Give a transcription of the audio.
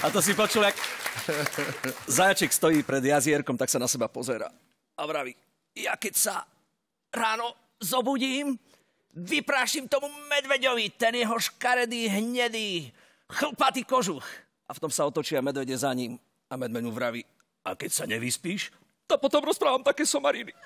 A to si počul, jak zajaček stojí pred jazierkom, tak sa na seba pozera a vraví, ja keď sa ráno zobudím, vyprášim tomu medveďovi ten jeho škaredý, hnedý, chlpatý kožuch. A v tom sa otočia medvede za ním a medveď mu vraví, a keď sa nevyspíš, to potom rozprávam také somariny.